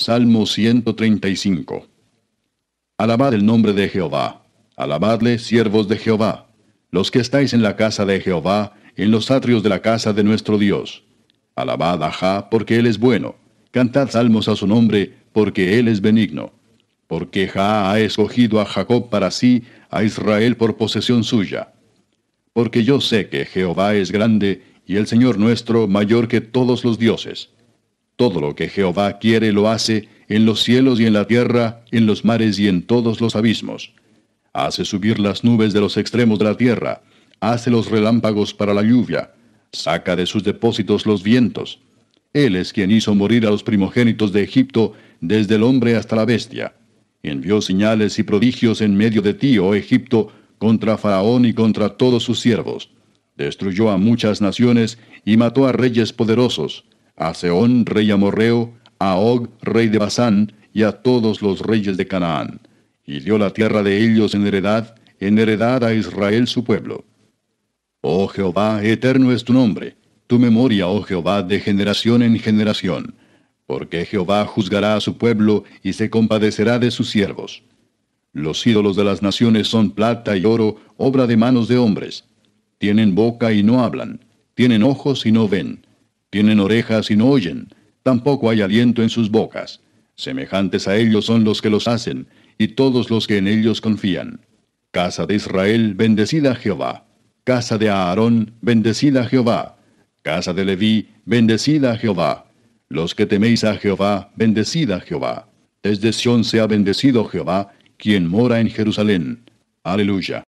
Salmo 135. Alabad el nombre de Jehová. Alabadle, siervos de Jehová. Los que estáis en la casa de Jehová, en los atrios de la casa de nuestro Dios. Alabad a Jah, porque Él es bueno. Cantad salmos a su nombre, porque Él es benigno. Porque Jah ha escogido a Jacob para sí, a Israel por posesión suya. Porque yo sé que Jehová es grande, y el Señor nuestro mayor que todos los dioses todo lo que Jehová quiere lo hace en los cielos y en la tierra, en los mares y en todos los abismos. Hace subir las nubes de los extremos de la tierra, hace los relámpagos para la lluvia, saca de sus depósitos los vientos. Él es quien hizo morir a los primogénitos de Egipto, desde el hombre hasta la bestia. Envió señales y prodigios en medio de ti, oh Egipto, contra Faraón y contra todos sus siervos. Destruyó a muchas naciones y mató a reyes poderosos a Seón rey amorreo, a Og rey de Basán, y a todos los reyes de Canaán, y dio la tierra de ellos en heredad, en heredad a Israel su pueblo. Oh Jehová, eterno es tu nombre, tu memoria, oh Jehová, de generación en generación, porque Jehová juzgará a su pueblo y se compadecerá de sus siervos. Los ídolos de las naciones son plata y oro, obra de manos de hombres. Tienen boca y no hablan, tienen ojos y no ven, tienen orejas y no oyen, tampoco hay aliento en sus bocas. Semejantes a ellos son los que los hacen, y todos los que en ellos confían. Casa de Israel, bendecida Jehová. Casa de Aarón, bendecida Jehová. Casa de Leví, bendecida Jehová. Los que teméis a Jehová, bendecida Jehová. Desde Sión sea bendecido Jehová, quien mora en Jerusalén. Aleluya.